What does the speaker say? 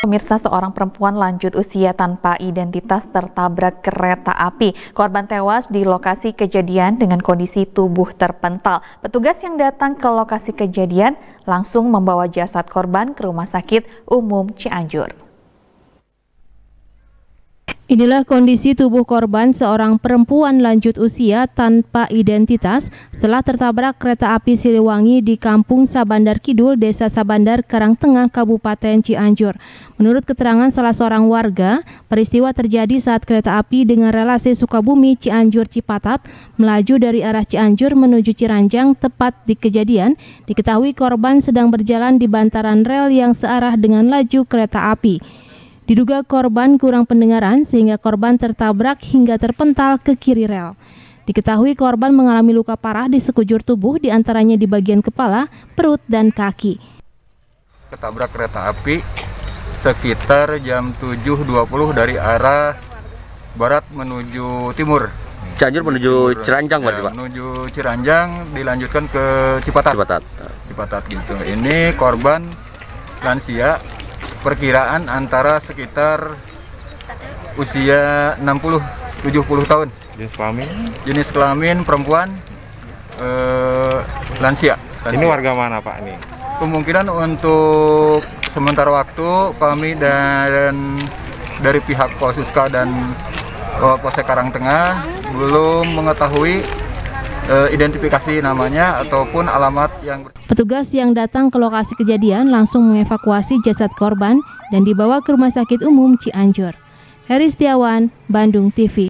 Pemirsa seorang perempuan lanjut usia tanpa identitas tertabrak kereta api. Korban tewas di lokasi kejadian dengan kondisi tubuh terpental. Petugas yang datang ke lokasi kejadian langsung membawa jasad korban ke Rumah Sakit Umum Cianjur. Inilah kondisi tubuh korban seorang perempuan lanjut usia tanpa identitas setelah tertabrak kereta api Siliwangi di Kampung Sabandar Kidul, Desa Sabandar, Karangtengah, Kabupaten Cianjur. Menurut keterangan salah seorang warga, peristiwa terjadi saat kereta api dengan relasi Sukabumi Cianjur Cipatat melaju dari arah Cianjur menuju Ciranjang tepat di kejadian. Diketahui korban sedang berjalan di bantaran rel yang searah dengan laju kereta api. Diduga korban kurang pendengaran sehingga korban tertabrak hingga terpental ke kiri rel. Diketahui korban mengalami luka parah di sekujur tubuh diantaranya di bagian kepala, perut, dan kaki. Ketabrak kereta api sekitar jam 7.20 dari arah barat menuju timur. Cianjur menuju Ciranjang ya, Pak? Menuju Ciranjang dilanjutkan ke Cipatat. Cipatat. Cipatat gitu. Ini korban lansia perkiraan antara sekitar usia 60 70 tahun. Jenis kelamin? Jenis kelamin perempuan eh, lansia, lansia. Ini warga mana Pak ini? Kemungkinan untuk sementara waktu kami dan dari pihak Polsuska dan Polsek Karang Tengah belum mengetahui Eh, identifikasi namanya ataupun alamat yang Petugas yang datang ke lokasi kejadian langsung mengevakuasi jasad korban dan dibawa ke Rumah Sakit Umum Cianjur. Heri Setiawan, Bandung TV.